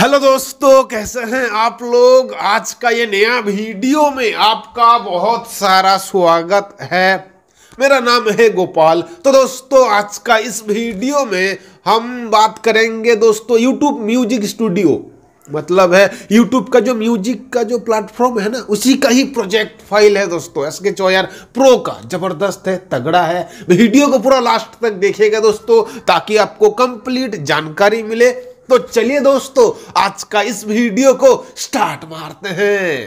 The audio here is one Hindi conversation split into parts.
हेलो दोस्तों कैसे हैं आप लोग आज का ये नया वीडियो में आपका बहुत सारा स्वागत है मेरा नाम है गोपाल तो दोस्तों आज का इस वीडियो में हम बात करेंगे दोस्तों यूट्यूब म्यूजिक स्टूडियो मतलब है यूट्यूब का जो म्यूजिक का जो प्लेटफॉर्म है ना उसी का ही प्रोजेक्ट फाइल है दोस्तों एस के चौयर प्रो का जबरदस्त है तगड़ा है वीडियो को पूरा लास्ट तक देखिएगा दोस्तों ताकि आपको कंप्लीट जानकारी मिले तो चलिए दोस्तों आज का इस वीडियो को स्टार्ट मारते हैं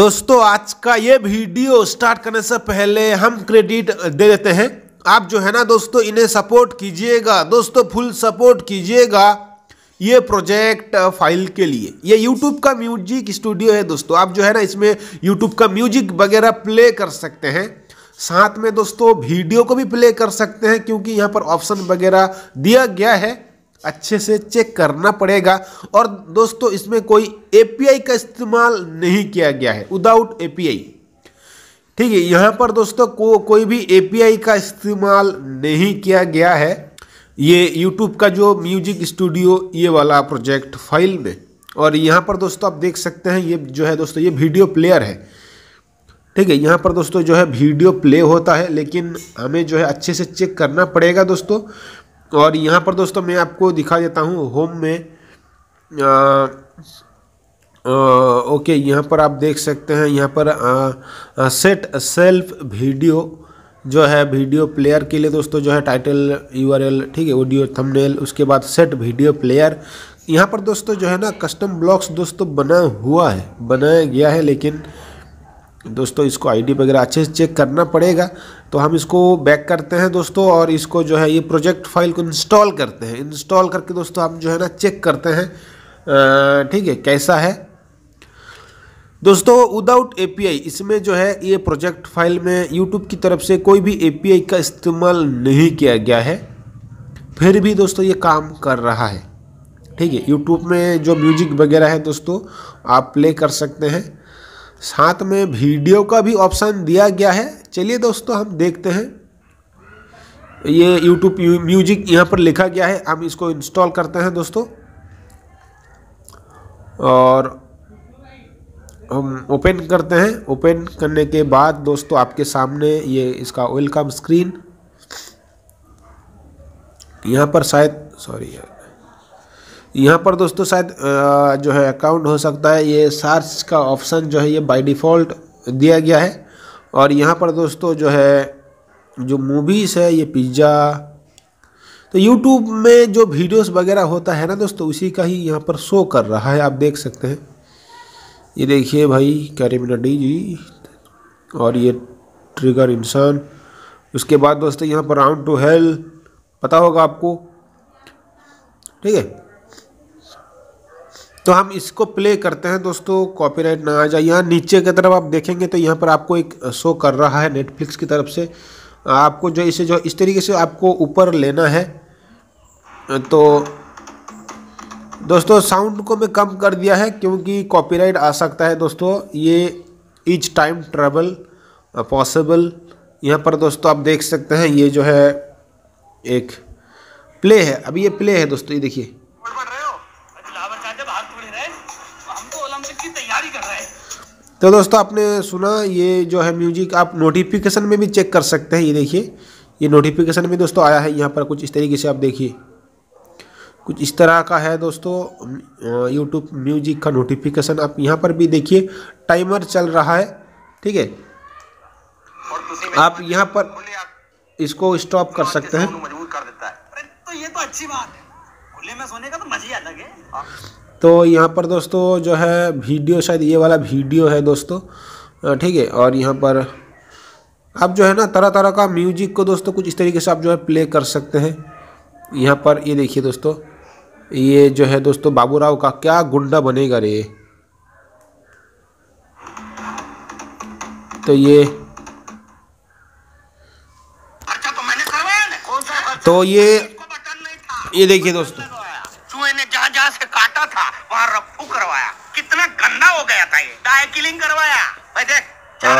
दोस्तों आज का ये वीडियो स्टार्ट करने से पहले हम क्रेडिट दे देते हैं आप जो है ना दोस्तों इन्हें सपोर्ट कीजिएगा दोस्तों फुल सपोर्ट कीजिएगा ये प्रोजेक्ट फाइल के लिए ये यूट्यूब का म्यूजिक स्टूडियो है दोस्तों आप जो है ना इसमें यूट्यूब का म्यूजिक वगैरह प्ले कर सकते हैं साथ में दोस्तों वीडियो को भी प्ले कर सकते हैं क्योंकि यहाँ पर ऑप्शन वगैरह दिया गया है अच्छे से चेक करना पड़ेगा और दोस्तों इसमें कोई एपीआई का इस्तेमाल नहीं किया गया है विदाउट एपीआई ठीक है यहाँ पर दोस्तों को कोई भी एपीआई का इस्तेमाल नहीं किया गया है ये यूट्यूब का जो म्यूजिक स्टूडियो ये वाला प्रोजेक्ट फाइल में और यहाँ पर दोस्तों आप देख सकते हैं ये जो है दोस्तों ये वीडियो प्लेयर है ठीक है यहाँ पर दोस्तों जो है वीडियो प्ले होता है लेकिन हमें जो है अच्छे से चेक करना पड़ेगा दोस्तों और यहाँ पर दोस्तों मैं आपको दिखा देता हूँ होम में आ, आ, ओके यहाँ पर आप देख सकते हैं यहाँ पर आ, आ, सेट सेल्फ वीडियो जो है वीडियो प्लेयर के लिए दोस्तों जो है टाइटल यूआरएल ठीक है ऑडियो थंबनेल उसके बाद सेट वीडियो प्लेयर यहाँ पर दोस्तों जो है ना कस्टम ब्लॉक्स दोस्तों बना हुआ है बनाया गया है लेकिन दोस्तों इसको आईडी वगैरह अच्छे से चेक करना पड़ेगा तो हम इसको बैक करते हैं दोस्तों और इसको जो है ये प्रोजेक्ट फाइल को इंस्टॉल करते हैं इंस्टॉल करके दोस्तों हम जो है ना चेक करते हैं ठीक है कैसा है दोस्तों विदाउट ए इसमें जो है ये प्रोजेक्ट फाइल में यूट्यूब की तरफ से कोई भी ए का इस्तेमाल नहीं किया गया है फिर भी दोस्तों ये काम कर रहा है ठीक है यूट्यूब में जो म्यूजिक वगैरह है दोस्तों आप प्ले कर सकते हैं साथ में वीडियो का भी ऑप्शन दिया गया है चलिए दोस्तों हम देखते हैं ये यूट्यूब म्यूजिक यहाँ पर लिखा गया है हम इसको इंस्टॉल करते हैं दोस्तों और हम ओपन करते हैं ओपन करने के बाद दोस्तों आपके सामने ये इसका वेलकम स्क्रीन यहाँ पर शायद सॉरी यार यहाँ पर दोस्तों शायद जो है अकाउंट हो सकता है ये सार्च का ऑप्शन जो है ये बाय डिफ़ॉल्ट दिया गया है और यहाँ पर दोस्तों जो है जो मूवीज़ है ये पिज़्ज़ा तो यूट्यूब में जो वीडियोस वगैरह होता है ना दोस्तों उसी का ही यहाँ पर शो कर रहा है आप देख सकते हैं ये देखिए भाई कैरिमिनडी जी और ये ट्रिगर इंसान उसके बाद दोस्तों यहाँ पर राउंड टू हेल पता होगा आपको ठीक है तो हम इसको प्ले करते हैं दोस्तों कॉपीराइट ना आ जाए यहाँ नीचे की तरफ आप देखेंगे तो यहाँ पर आपको एक शो कर रहा है नेटफ्लिक्स की तरफ से आपको जो इसे जो इस तरीके से आपको ऊपर लेना है तो दोस्तों साउंड को मैं कम कर दिया है क्योंकि कॉपीराइट आ सकता है दोस्तों ये इच टाइम ट्रेवल पॉसिबल यहाँ पर दोस्तों आप देख सकते हैं ये जो है एक प्ले है अभी ये प्ले है दोस्तों ये देखिए तो तो, तो दोस्तों आपने सुना ये जो है म्यूजिक आप नोटिफिकेशन में भी चेक कर सकते हैं ये देखिए ये नोटिफिकेशन में दोस्तों आया है यहाँ पर कुछ इस तरीके से आप देखिए कुछ इस तरह का है दोस्तों यूट्यूब म्यूजिक का नोटिफिकेशन आप यहाँ पर भी देखिए टाइमर चल रहा है ठीक है आप यहाँ पर इसको स्टॉप कर सकते हैं तो ये तो अच्छी बात है खुले में सोने का तो मजा ही अलग है तो यहाँ पर दोस्तों जो है वीडियो शायद ये वाला वीडियो है दोस्तों ठीक है और यहाँ पर आप जो है ना तरह तरह का म्यूजिक को दोस्तों कुछ इस तरीके से आप जो है प्ले कर सकते हैं यहाँ पर ये देखिए दोस्तों ये जो है दोस्तों बाबूराव का क्या गुंडा बनेगा रे तो ये अच्छा, तो, तो ये ये देखिए दोस्तों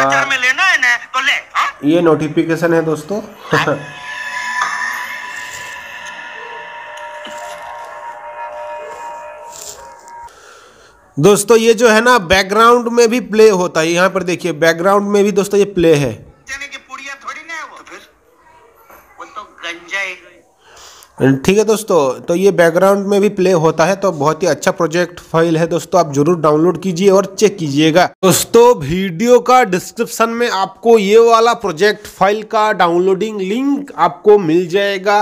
में लेना है ना तो ले हा? ये नोटिफिकेशन है दोस्तों हाँ। दोस्तों ये जो है ना बैकग्राउंड में भी प्ले होता है यहाँ पर देखिए बैकग्राउंड में भी दोस्तों ये प्ले है ठीक है दोस्तों तो ये बैकग्राउंड में भी प्ले होता है तो बहुत ही अच्छा प्रोजेक्ट फाइल है दोस्तों आप जरूर डाउनलोड कीजिए और चेक कीजिएगा दोस्तों वीडियो का डिस्क्रिप्शन में आपको ये वाला प्रोजेक्ट फाइल का डाउनलोडिंग लिंक आपको मिल जाएगा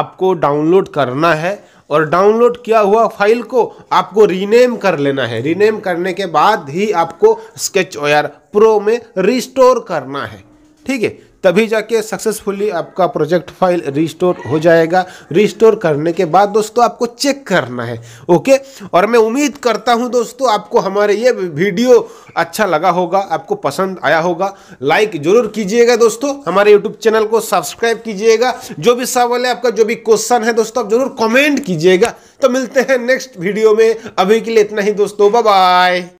आपको डाउनलोड करना है और डाउनलोड किया हुआ फाइल को आपको रीनेम कर लेना है रीनेम करने के बाद ही आपको स्केच ओयर प्रो में रिस्टोर करना है ठीक है तभी जाके सक्सेसफुली आपका प्रोजेक्ट फाइल रिस्टोर हो जाएगा रिस्टोर करने के बाद दोस्तों आपको चेक करना है ओके और मैं उम्मीद करता हूँ दोस्तों आपको हमारे ये वीडियो अच्छा लगा होगा आपको पसंद आया होगा लाइक जरूर कीजिएगा दोस्तों हमारे यूट्यूब चैनल को सब्सक्राइब कीजिएगा जो भी सवाल है आपका जो भी क्वेश्चन है दोस्तों आप जरूर कॉमेंट कीजिएगा तो मिलते हैं नेक्स्ट वीडियो में अभी के लिए इतना ही दोस्तों बाय